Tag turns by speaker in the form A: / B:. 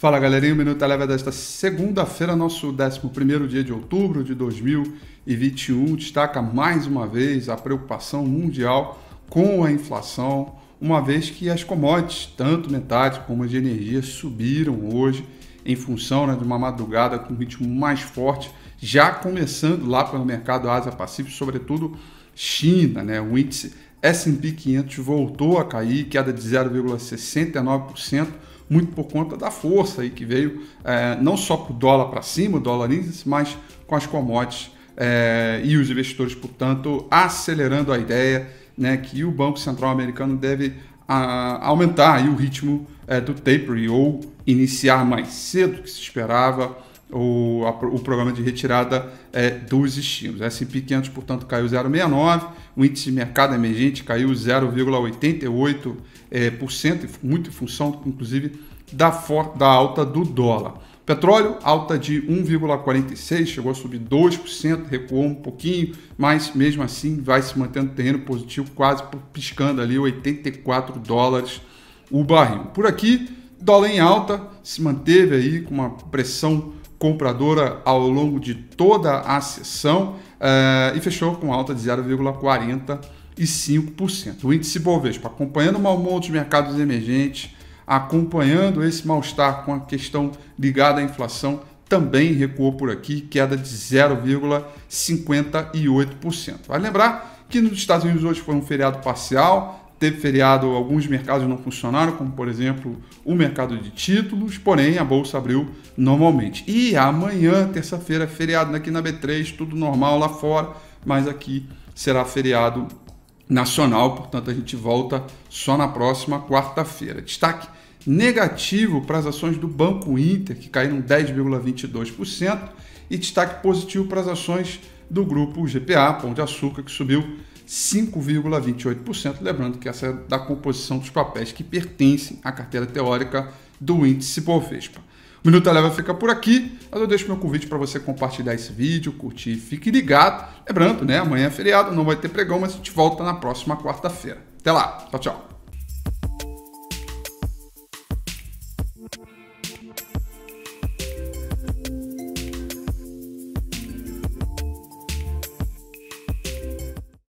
A: Fala galerinha, o Minuto Leva é desta segunda-feira, nosso 11 dia de outubro de 2021, destaca mais uma vez a preocupação mundial com a inflação, uma vez que as commodities, tanto metade como as de energia, subiram hoje em função né, de uma madrugada com ritmo mais forte, já começando lá pelo mercado Ásia-Pacífico, sobretudo China, né? O índice S&P 500 voltou a cair, queda de 0,69% muito por conta da força aí que veio é, não só para o dólar para cima, o dólar índice, mas com as commodities é, e os investidores, portanto, acelerando a ideia né, que o Banco Central americano deve a, aumentar aí o ritmo é, do tapering ou iniciar mais cedo que se esperava o, a, o programa de retirada é, dos estímulos. S&P 500, portanto, caiu 0,69, o índice de mercado emergente caiu 0,88%, é, muito em função, inclusive, da, da alta do dólar. Petróleo, alta de 1,46, chegou a subir 2%, recuou um pouquinho, mas mesmo assim vai se mantendo terreno positivo, quase piscando ali 84 dólares o barril. Por aqui, dólar em alta, se manteve aí com uma pressão compradora ao longo de toda a sessão uh, e fechou com alta de 0,45%. O índice Bovespa acompanhando o mau dos mercados emergentes, acompanhando esse mal-estar com a questão ligada à inflação, também recuou por aqui, queda de 0,58%. Vale lembrar que nos Estados Unidos hoje foi um feriado parcial, teve feriado, alguns mercados não funcionaram, como por exemplo o mercado de títulos, porém a bolsa abriu normalmente. E amanhã, terça-feira, feriado aqui na B3, tudo normal lá fora, mas aqui será feriado nacional, portanto a gente volta só na próxima quarta-feira. Destaque negativo para as ações do Banco Inter, que caíram 10,22%, e destaque positivo para as ações do grupo GPA, Pão de Açúcar, que subiu 5,28%. Lembrando que essa é da composição dos papéis que pertencem à carteira teórica do índice Bovespa. O Minuto Eleva fica por aqui, mas eu deixo meu convite para você compartilhar esse vídeo, curtir, fique ligado. Lembrando, né? Amanhã é feriado, não vai ter pregão, mas a gente volta na próxima quarta-feira. Até lá, tchau, tchau.